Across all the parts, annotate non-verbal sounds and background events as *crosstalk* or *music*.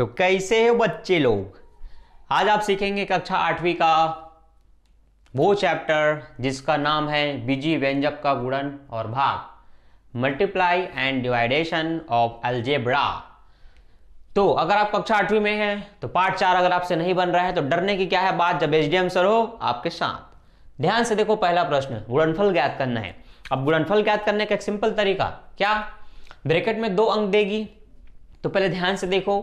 तो कैसे है बच्चे लोग आज आप सीखेंगे कक्षा आठवीं का वो चैप्टर जिसका नाम है बीजी व्यंजक का गुणन और भाग multiply and division of algebra तो अगर आप कक्षा आठवीं में हैं तो पार्ट चार अगर आपसे नहीं बन रहा है तो डरने की क्या है बात जब एच सर हो आपके साथ ध्यान से देखो पहला प्रश्न गुणनफल ज्ञात करना है अब गुणनफल ज्ञात करने का एक सिंपल तरीका क्या ब्रैकेट में दो अंक देगी तो पहले ध्यान से देखो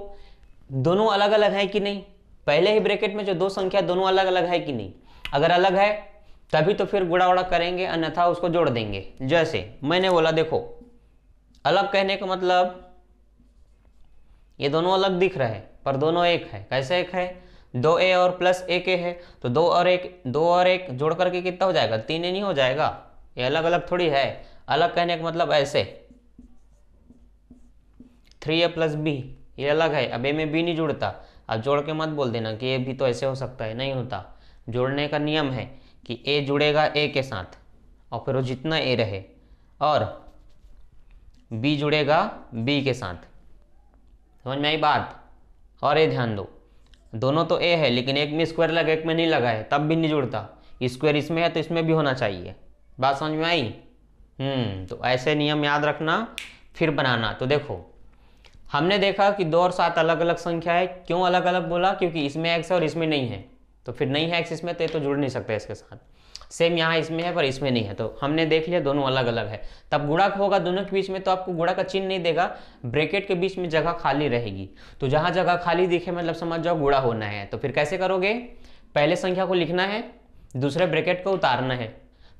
दोनों अलग अलग है कि नहीं पहले ही ब्रैकेट में जो दो संख्या दोनों अलग अलग है कि नहीं अगर अलग है तभी तो फिर गुड़ा उड़ा करेंगे अन्यथा उसको जोड़ देंगे जैसे मैंने बोला देखो अलग कहने का मतलब ये दोनों अलग दिख रहे हैं पर दोनों एक है कैसे एक है दो ए और प्लस ए के है तो दो और एक दो और एक जोड़ करके कितना हो जाएगा तीन ए नहीं हो जाएगा ये अलग अलग थोड़ी है अलग कहने का मतलब ऐसे थ्री ए प्लस बी ये अलग है अब ए में बी नहीं जुड़ता अब जोड़ के मत बोल देना कि ए भी तो ऐसे हो सकता है नहीं होता जोड़ने का नियम है कि ए जुड़ेगा ए के साथ और फिर वो जितना ए रहे और बी जुड़ेगा बी के साथ समझ में आई बात और ये ध्यान दो दोनों तो ए है लेकिन एक में स्क्वायर लगा एक में नहीं लगा है तब भी नहीं जुड़ता स्क्वायर इसमें है तो इसमें भी होना चाहिए बात समझ में आई हम्म तो ऐसे नियम याद रखना फिर बनाना तो देखो हमने देखा कि दो और सात अलग अलग संख्या है क्यों अलग अलग बोला क्योंकि इसमें एक्स है और इसमें नहीं है तो फिर नहीं है एक्स इसमें तो ये तो जुड़ नहीं सकते इसके साथ सेम यहाँ इसमें है पर इसमें नहीं है तो हमने देख लिया दोनों अलग अलग है तब गुणा होगा दोनों के बीच में तो आपको गुणा का चिन्ह नहीं देगा ब्रैकेट के बीच में जगह खाली रहेगी तो जहाँ जगह खाली दिखे मतलब समझ जाओ गुणा होना है तो फिर कैसे करोगे पहले संख्या को लिखना है दूसरे ब्रैकेट को उतारना है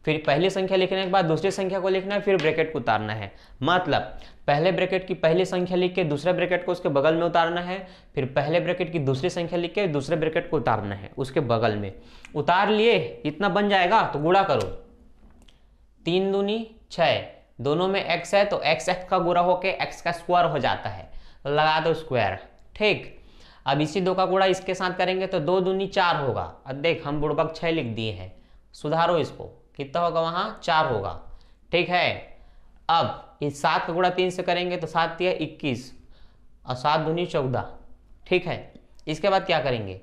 फिर पहली संख्या लिखने के बाद दूसरी संख्या को लिखना है फिर ब्रैकेट को उतारना है मतलब पहले ब्रैकेट की पहली संख्या लिख के दूसरे ब्रैकेट को उसके बगल में उतारना है फिर पहले ब्रैकेट की दूसरी संख्या लिख के दूसरे ब्रैकेट को उतारना है उसके बगल में उतार लिए इतना बन जाएगा तो गुड़ा करो तीन दूनी छः दोनों में एक्स है तो एक्स एक्स का गुड़ा होके एक्स का स्क्वायर हो जाता है लगा दो स्क्वायर ठीक अब इसी दो का गुड़ा इसके साथ करेंगे तो दो दूनी चार होगा अब देख हम बुड़बक छः लिख दिए हैं सुधारो इसको कितना होगा वहाँ चार होगा ठीक है अब इस सात का गुणा तीन से करेंगे तो सात या इक्कीस और सात दूनी चौदह ठीक है इसके बाद क्या करेंगे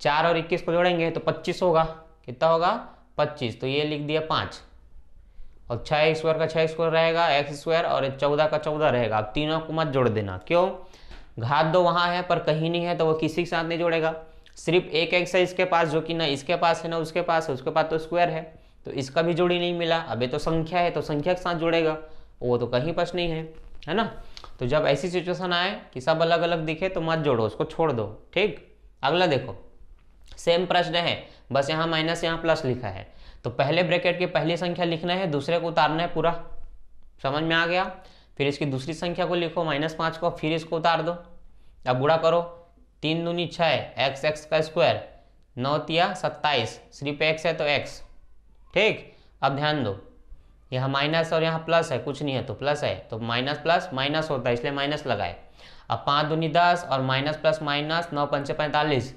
चार और इक्कीस को जोड़ेंगे तो पच्चीस होगा कितना होगा पच्चीस तो ये लिख दिया पाँच और छः स्क्वायर का छः स्क्वायर रहेगा एक्स स्क्वायर और चौदह का चौदह रहेगा अब तीनों को मत जोड़ देना क्यों घात दो वहाँ है पर कहीं नहीं है तो वो किसी के साथ नहीं जोड़ेगा सिर्फ एक एक्स है इसके पास जो कि ना इसके पास है ना उसके पास है उसके पास तो स्क्वायर है तो इसका भी जोड़ी नहीं मिला अभी तो संख्या है तो संख्या के साथ जुड़ेगा वो तो कहीं पास नहीं है है ना तो जब ऐसी सिचुएशन आए कि सब अलग अलग दिखे तो मत जोड़ो उसको छोड़ दो ठीक अगला देखो सेम प्रश्न है बस यहाँ माइनस यहाँ प्लस लिखा है तो पहले ब्रैकेट की पहली संख्या लिखना है दूसरे को उतारना है पूरा समझ में आ गया फिर इसकी दूसरी संख्या को लिखो माइनस पाँच को फिर इसको उतार दो अब बुरा करो तीन दूनी छः एक्स एक्स का स्क्वायर नौ तिया सत्ताईस सिर्फ एक्स है तो एक्स ठीक अब ध्यान दो यहाँ माइनस और यहाँ प्लस है कुछ नहीं है तो प्लस है तो माइनस प्लस माइनस होता है इसलिए माइनस लगाए अब पाँच दूनी दस और माइनस प्लस माइनस नौ पंचे पैंतालीस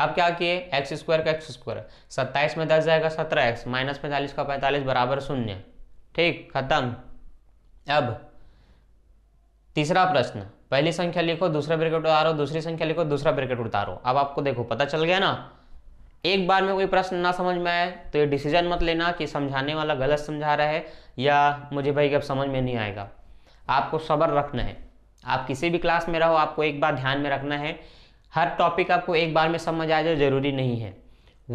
अब क्या किए एक्स स्क्वायर का एक्स स्क्वायर सत्ताईस में दस जाएगा सत्रह एक्स माइनस पैंतालीस का पैंतालीस बराबर शून्य ठीक खत्म अब तीसरा प्रश्न पहली संख्या लिखो दूसरा ब्रैकेट उतारो दूसरी संख्या लिखो दूसरा ब्रैकेट उतारो अब आपको देखो पता चल गया ना एक बार में कोई प्रश्न ना समझ में आए तो ये डिसीजन मत लेना कि समझाने वाला गलत समझा रहा है या मुझे भाई अब समझ में नहीं आएगा आपको सब्र रखना है आप किसी भी क्लास में रहो आपको एक बार ध्यान में रखना है हर टॉपिक आपको एक बार में समझ आ जाए जरूरी नहीं है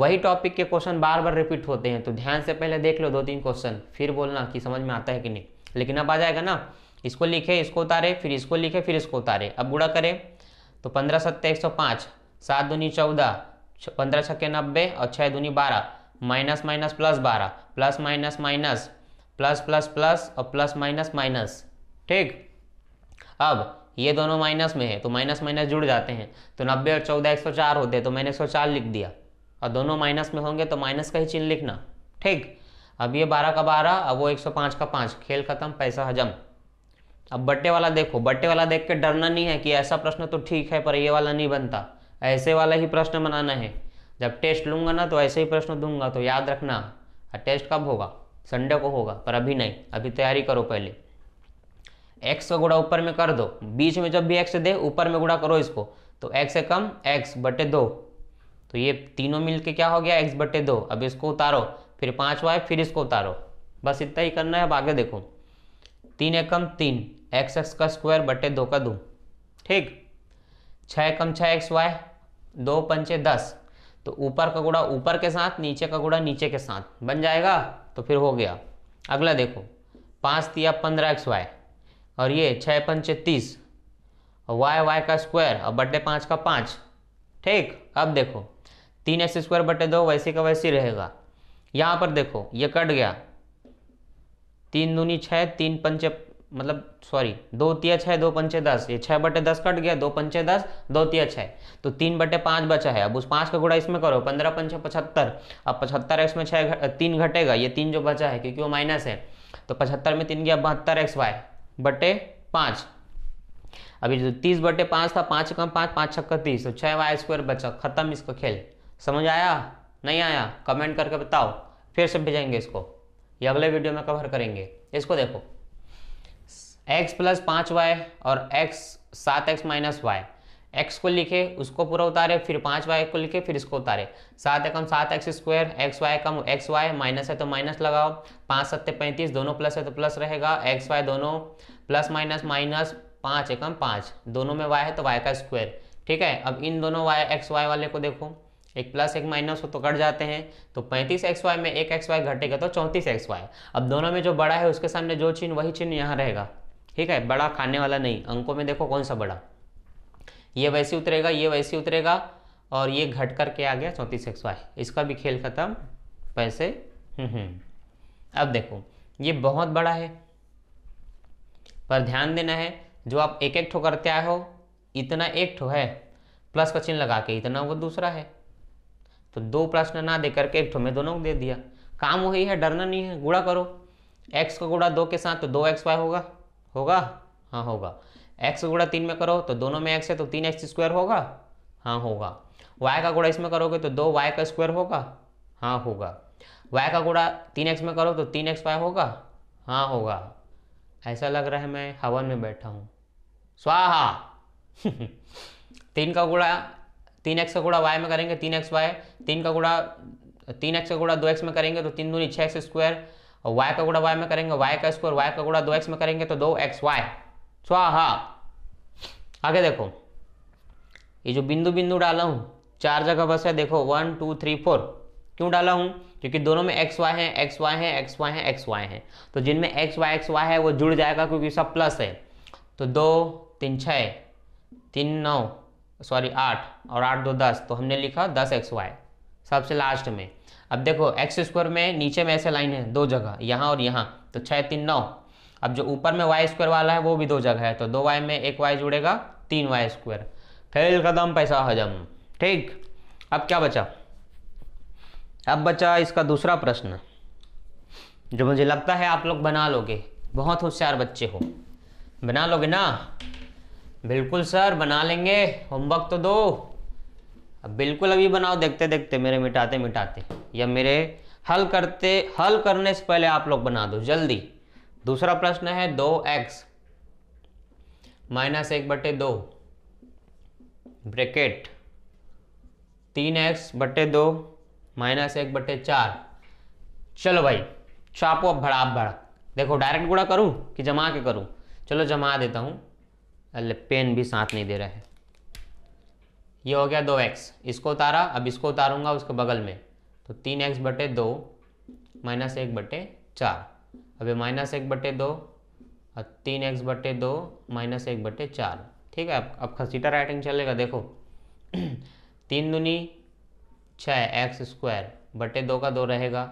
वही टॉपिक के क्वेश्चन बार बार रिपीट होते हैं तो ध्यान से पहले देख लो दो तीन क्वेश्चन फिर बोलना कि समझ में आता है कि नहीं लेकिन अब आ जाएगा ना इसको लिखे इसको उतारे फिर इसको लिखे फिर इसको उतारे अब बुरा करें तो पंद्रह सत्तर एक सौ पाँच सात दूनी चौदह पंद्रह छक्के नब्बे और छः दूनी बारह माइनस माइनस प्लस बारह plus minus minus plus plus plus और प्लस माइनस माइनस ठीक अब ये दोनों माइनस में है तो माइनस माइनस जुड़ जाते हैं तो नब्बे और चौदह एक सौ चार होते हैं तो मैंने एक सौ चार लिख दिया और दोनों माइनस में होंगे तो माइनस का ही चिन्ह लिखना ठीक अब ये बारह का बारह अब वो एक सौ पाँच का पाँच खेल खत्म पैसा हजम अब बट्टे वाला देखो बट्टे वाला देख के डरना नहीं है कि ऐसा प्रश्न तो ठीक है पर ये वाला नहीं बनता ऐसे वाला ही प्रश्न बनाना है जब टेस्ट लूँगा ना तो ऐसे ही प्रश्न दूंगा तो याद रखना टेस्ट कब होगा संडे को होगा पर अभी नहीं अभी तैयारी करो पहले एक्स का गुड़ा ऊपर में कर दो बीच में जब भी एक्स दे ऊपर में गुड़ा करो इसको तो एक्स से कम एक्स बटे दो तो ये तीनों मिलके क्या हो गया एक्स बटे दो अब इसको उतारो फिर पाँचवा है फिर इसको उतारो बस इतना ही करना है अब आगे देखो तीन एकम तीन एक्स एक्स का स्क्वायर बटे दो का दो ठीक छः एकम छः एक्स वाई दो पंचे दस तो ऊपर का गुड़ा ऊपर के साथ नीचे का गुड़ा नीचे के साथ बन जाएगा तो फिर हो गया अगला देखो पाँच तिया पंद्रह एक्स वाई और ये छः पंचे तीस और वाई वाई का स्क्वायर और बटे पाँच का पाँच ठीक अब देखो तीन एक्स स्क्वायर बटे दो वैसे का वैसे रहेगा यहाँ पर देखो ये कट गया तीन दूनी छः तीन पंचे मतलब सॉरी दो तिया छः दो पंचे दस ये छः बटे दस कट गया दो पंचे दस दो तिया छः तो तीन बटे पाँच बचा है अब उस पाँच का गुड़ा इसमें करो पंद्रह पंचे पचहत्तर अब पचहत्तर एक्स में छः तीन घटेगा ये तीन जो बचा है क्योंकि वो माइनस है तो पचहत्तर में तीन गया बहत्तर एक्स वाई बटे पाँच अभी जो तीस बटे पाँच था पाँच कम पाँच पाँच छक्का तीस तो छः वाई स्क्वायर बचा खत्म इसका खेल समझ आया नहीं आया कमेंट करके बताओ फिर से भेजेंगे इसको ये अगले वीडियो में कवर करेंगे इसको देखो एक्स प्लस पाँच वाई और एक्स सात एक्स माइनस वाई एक्स को लिखे उसको पूरा उतारे फिर पाँच वाई को लिखे फिर इसको उतारे सात एकम सात एक्स स्क्वायर एक्स वाई कम एक्स वाई माइनस है तो माइनस लगाओ पाँच सत्य पैंतीस दोनों प्लस है तो प्लस रहेगा एक्स वाई दोनों प्लस माइनस माइनस पाँच एकम पाँच दोनों में वाई है तो वाई का स्क्वायर ठीक है अब इन दोनों वाई एक्स वाई वाले को देखो एक प्लस एक माइनस हो तो कट जाते हैं तो पैंतीस एक्स वाई में एक एक्स वाई घटेगा तो चौंतीस एक्स वाई अब दोनों में जो बड़ा है उसके सामने जो चिन्ह वही चिन्ह यहाँ रहेगा ठीक है बड़ा खाने वाला नहीं अंकों में देखो कौन सा बड़ा ये वैसे उतरेगा ये वैसे उतरेगा और ये घट करके आ गया चौंतीस एक्स वाई इसका भी खेल खत्म पैसे हम्म, हम्म। अब देखो ये बहुत बड़ा है पर ध्यान देना है जो आप एक एक ठो करते आए हो इतना एक ठो है प्लस का चिन्ह लगा के इतना वो दूसरा है तो दो प्रश्न ना दे करके एक ठो में दोनों को दे दिया काम वही है डरना नहीं है गुड़ा करो एक्स का गुड़ा दो के साथ तो दो एक्स वाई होगा होगा हाँ होगा एक्स गुड़ा तीन में करो तो दोनों में एक्स है तो तीन एक्स स्क्वायर होगा हाँ होगा वाई का गुड़ा इसमें करोगे तो दो वाई का स्क्वायर होगा हाँ होगा वाई का गुड़ा तीन एक्स में करो तो तीन एक्स वाई होगा हाँ होगा ऐसा लग रहा है मैं हवन में बैठा हूँ स्वाहा *laughs* तीन का गुड़ा तीन एक्स का गुड़ा वाई में करेंगे तीन एक्स वाई तीन का गुड़ा तीन एक्स का गुड़ा दो एक्स में करेंगे तो तीन दूनी छः एक्स स्क्वायर और वाई का गुड़ा वाई में करेंगे वाई का स्क्वायर वाई का गुड़ा दो एक्स में करेंगे तो दो एक्स वाई स्वाहा आगे देखो ये जो बिंदु बिंदु डाला हूँ चार जगह बस है देखो वन टू थ्री फोर क्यों डाला हूँ क्योंकि दोनों में एक्स वाई है एक्स वाई है एक्स वाई है एक्स वाई है तो जिनमें एक्स वाई एक्स वाई है वो जुड़ जाएगा क्योंकि सब प्लस है तो दो तीन छः तीन नौ सॉरी आठ और आठ दो दस तो हमने लिखा दस एक्स वाई सबसे लास्ट में अब देखो एक्स स्क्वायर में नीचे में ऐसे लाइन है दो जगह यहाँ और यहाँ तो छः तीन नौ अब जो ऊपर में वाई स्क्वायर वाला है वो भी दो जगह है तो दो वाई में एक वाई जुड़ेगा तीन वाई स्क्वायर फेल कदम पैसा हजम ठीक अब क्या बचा अब बचा इसका दूसरा प्रश्न जो मुझे लगता है आप लोग बना लोगे बहुत होशियार बच्चे हो बना लोगे ना बिल्कुल सर बना लेंगे होमवर्क तो दो अब बिल्कुल अभी बनाओ देखते देखते मेरे मिटाते मिटाते या मेरे हल करते हल करने से पहले आप लोग बना दो जल्दी दूसरा प्रश्न है दो एक्स माइनस एक बटे दो ब्रेकेट तीन एक्स बटे दो माइनस एक बटे चार चलो भाई छापो अब भड़ाप भड़क देखो डायरेक्ट गुड़ा करूं कि जमा के करूं चलो जमा देता हूं अरे पेन भी साथ नहीं दे रहा है ये हो गया दो एक्स इसको उतारा अब इसको उतारूंगा उसके बगल में तो तीन एक्स बटे दो माइनस एक बटे चार अब ये माइनस एक बटे दो और तीन एक्स बटे दो माइनस एक बटे चार ठीक है अब अब खसीटा राइटिंग चलेगा देखो *clears throat* तीन दुनी छः एक्स स्क्वायर बटे दो का दो रहेगा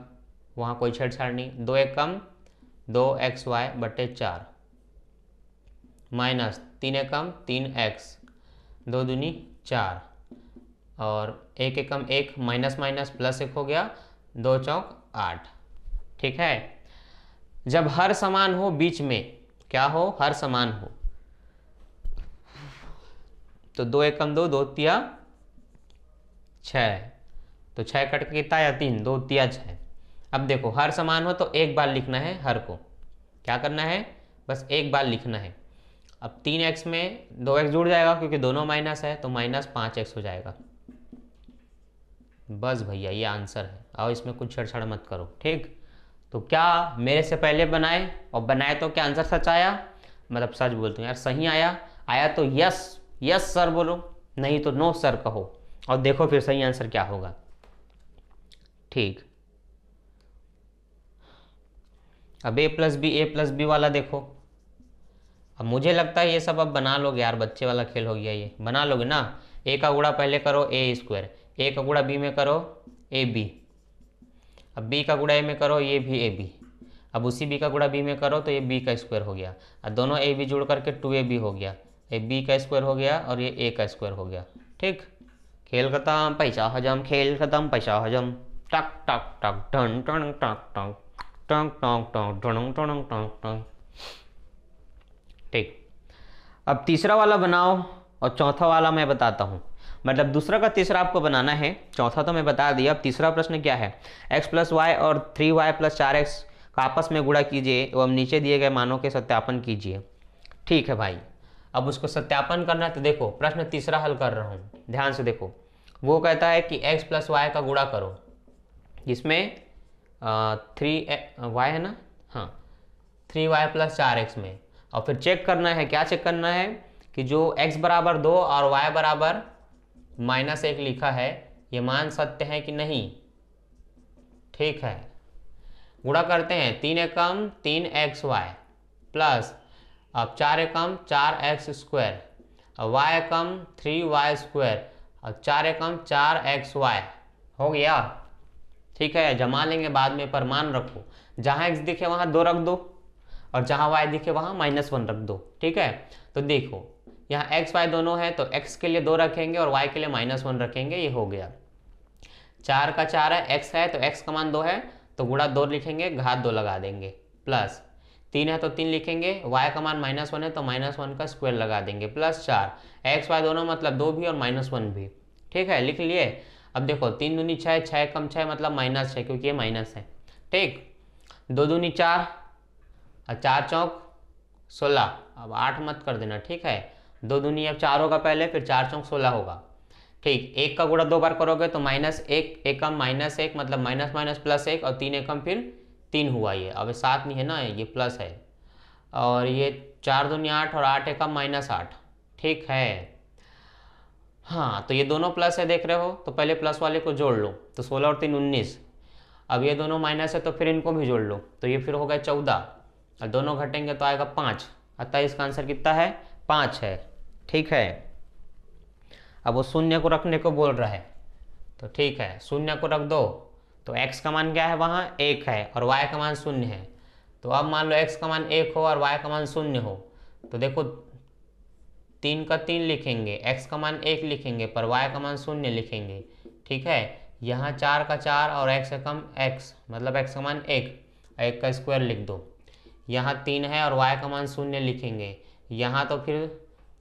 वहाँ कोई छेड़छाड़ नहीं दो एक कम दो एक्स वाई बटे चार माइनस तीन एक कम तीन एक्स दो दुनी चार और एक एकम एक माइनस माइनस प्लस एक हो गया दो चौक आठ ठीक है जब हर समान हो बीच में क्या हो हर समान हो तो दो एकम दो दो तिया छ तो छः कट के कितना या तीन दो तिया छः अब देखो हर समान हो तो एक बार लिखना है हर को क्या करना है बस एक बार लिखना है अब तीन एक्स में दो एक्स जुड़ जाएगा क्योंकि दोनों माइनस है तो माइनस पाँच एक्स हो जाएगा बस भैया ये आंसर है और इसमें कुछ छेड़छाड़ मत करो ठीक तो क्या मेरे से पहले बनाए और बनाए तो क्या आंसर सच आया मतलब सच बोलते हूँ यार सही आया आया तो यस यस सर बोलो नहीं तो नो सर कहो और देखो फिर सही आंसर क्या होगा ठीक अब A plus B A plus B वाला देखो अब मुझे लगता है ये सब अब बना लोगे यार बच्चे वाला खेल हो गया ये बना लोगे ना ए का गुड़ा पहले करो ए स्क्वायर ए का गुड़ा बी में करो ए बी अब बी का गुड़ा ए में करो ये भी ए बी अब उसी बी का गुड़ा बी में करो तो ये बी का स्क्वायर हो गया और दोनों ए बी जुड़ करके टू ए बी हो गया ये बी का स्क्वायर हो गया और ये ए का स्क्वायर हो गया ठीक खेल खत्म पैसा हजम खेल खत्म पैसा हजम टक टक टक ढन टन टक टक टक टक टक टक टक टक टक ठीक अब तीसरा वाला बनाओ और चौथा वाला मैं बताता हूँ मतलब दूसरा का तीसरा आपको बनाना है चौथा तो मैं बता दिया अब तीसरा प्रश्न क्या है एक्स प्लस वाई और थ्री वाई प्लस चार एक्स का आपस में गुड़ा कीजिए एवं नीचे दिए गए मानों के सत्यापन कीजिए ठीक है भाई अब उसको सत्यापन करना है तो देखो प्रश्न तीसरा हल कर रहा हूँ ध्यान से देखो वो कहता है कि एक्स प्लस वाई का गुड़ा करो जिसमें थ्री वाई है ना हाँ थ्री वाई प्लस चार एक्स में और फिर चेक करना है क्या चेक करना है कि जो x बराबर दो और y बराबर माइनस एक लिखा है ये मान सत्य है कि नहीं ठीक है गुणा करते हैं तीन एकम तीन एक्स वाई प्लस अब चार एकम चार एक्स स्क्वायर और वाई एकम थ्री वाई स्क्वायर और चार एकम चार एक्स वाई हो गया ठीक है जमा लेंगे बाद में पर मान रखो जहाँ एक्स दिखे वहाँ दो रख दो और जहाँ वाई दिखे वहाँ माइनस वन रख दो ठीक है तो देखो यहाँ एक्स वाई दोनों है तो एक्स के लिए दो रखेंगे और वाई के लिए माइनस वन रखेंगे ये हो गया चार का चार है एक्स है तो एक्स का मान दो है तो गुड़ा दो लिखेंगे घात दो लगा देंगे प्लस तीन है तो तीन लिखेंगे y का मान माइनस वन है तो माइनस वन का स्क्वायर लगा देंगे प्लस चार एक्स वाई दोनों मतलब दो भी और माइनस वन भी ठीक है लिख लिए अब देखो तीन दूनी छः छः कम छः मतलब माइनस छः क्योंकि ये माइनस है ठीक दो दूनी चार और चार चौक सोलह अब आठ मत कर देना ठीक है दो दूनी अब चार होगा पहले फिर चार चौक सोलह होगा ठीक एक का गुड़ा दो बार करोगे तो माइनस एक एकम माइनस एक मतलब माइनस माइनस प्लस एक और तीन एकम फिर तीन हुआ ये अब सात नहीं है ना ये प्लस है और ये चार दूनी आठ और आठ एकम माइनस आठ ठीक है हाँ तो ये दोनों प्लस है देख रहे हो तो पहले प्लस वाले को जोड़ लो तो सोलह और तीन उन्नीस अब ये दोनों माइनस है तो फिर इनको भी जोड़ लो तो ये फिर हो गया चौदह और दोनों घटेंगे तो आएगा पाँच अतः इसका आंसर कितना है पाँच है ठीक है अब वो शून्य को रखने को बोल रहा है तो ठीक है शून्य को रख दो तो x का मान क्या है वहाँ एक है और y का मान शून्य है तो अब मान लो x का मान एक हो और y का मान शून्य हो तो देखो तीन का तीन लिखेंगे x का मान एक लिखेंगे पर y का मान शून्य लिखेंगे ठीक है यहाँ चार का चार और x का कम x मतलब x का मान एक एक का स्क्वायर लिख दो यहाँ तीन है और y का मान शून्य लिखेंगे यहाँ तो फिर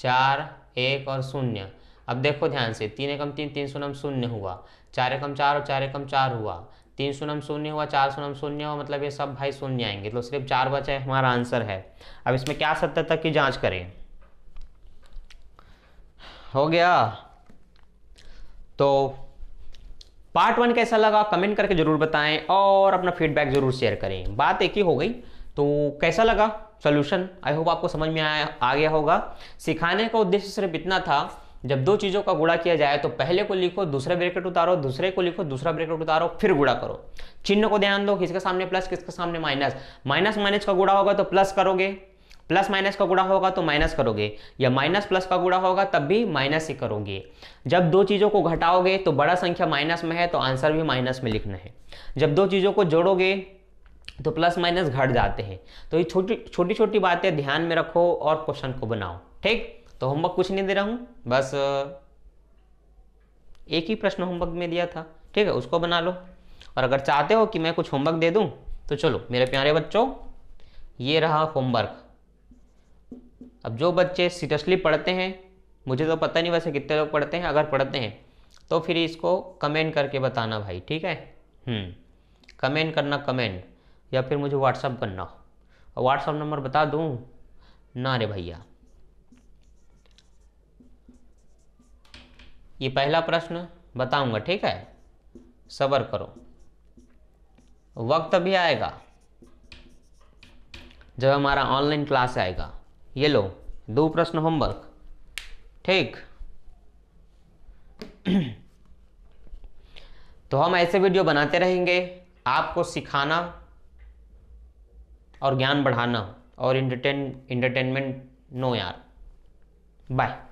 चार एक और शून्य अब देखो ध्यान से तीन एकम तीन तीन शून्य शून्य हुआ चार एकम चार और चार एकम चार हुआ तीन शून्य शून्य हुआ चार शून्य शून्य हुआ मतलब ये सब भाई शून्य आएंगे तो सिर्फ चार बचे हमारा आंसर है अब इसमें क्या सत्य तक की जांच करें हो गया तो पार्ट वन कैसा लगा कमेंट करके जरूर बताएं और अपना फीडबैक जरूर शेयर करें बात एक ही हो गई तो कैसा लगा सोल्यूशन आई होप आपको समझ में आया आ गया होगा सिखाने का उद्देश्य सिर्फ इतना था जब दो चीज़ों का गुड़ा किया जाए तो पहले को लिखो दूसरा ब्रेकेट उतारो दूसरे को लिखो दूसरा ब्रेकेट उतारो फिर गुड़ा करो चिन्ह को ध्यान दो किसके सामने प्लस किसके सामने माइनस माइनस माइनस का गुड़ा होगा तो प्लस करोगे प्लस माइनस का गुड़ा होगा तो माइनस करोगे या माइनस प्लस का गुड़ा होगा तब भी माइनस ही करोगे जब दो चीज़ों को घटाओगे तो बड़ा संख्या माइनस में है तो आंसर भी माइनस में लिखना है जब दो चीज़ों को जोड़ोगे तो प्लस माइनस घट जाते हैं तो ये छोटी छोटी छोटी बातें ध्यान में रखो और क्वेश्चन को बनाओ ठीक तो होमवर्क कुछ नहीं दे रहा हूँ बस एक ही प्रश्न होमवर्क में दिया था ठीक है उसको बना लो और अगर चाहते हो कि मैं कुछ होमवर्क दे दूँ तो चलो मेरे प्यारे बच्चों ये रहा होमवर्क अब जो बच्चे सीरियसली पढ़ते हैं मुझे तो पता नहीं वैसे कितने लोग पढ़ते हैं अगर पढ़ते हैं तो फिर इसको कमेंट करके बताना भाई ठीक है हम्म, कमेंट करना कमेंट या फिर मुझे व्हाट्सअप करना हो और व्हाट्सअप नंबर बता दूँ ना रे भैया ये पहला प्रश्न बताऊंगा ठीक है सबर करो वक्त भी आएगा जब हमारा ऑनलाइन क्लास आएगा ये लो दो प्रश्न होमवर्क ठीक *clears throat* तो हम ऐसे वीडियो बनाते रहेंगे आपको सिखाना और ज्ञान बढ़ाना और इंटरटेन इंटरटेनमेंट नो यार बाय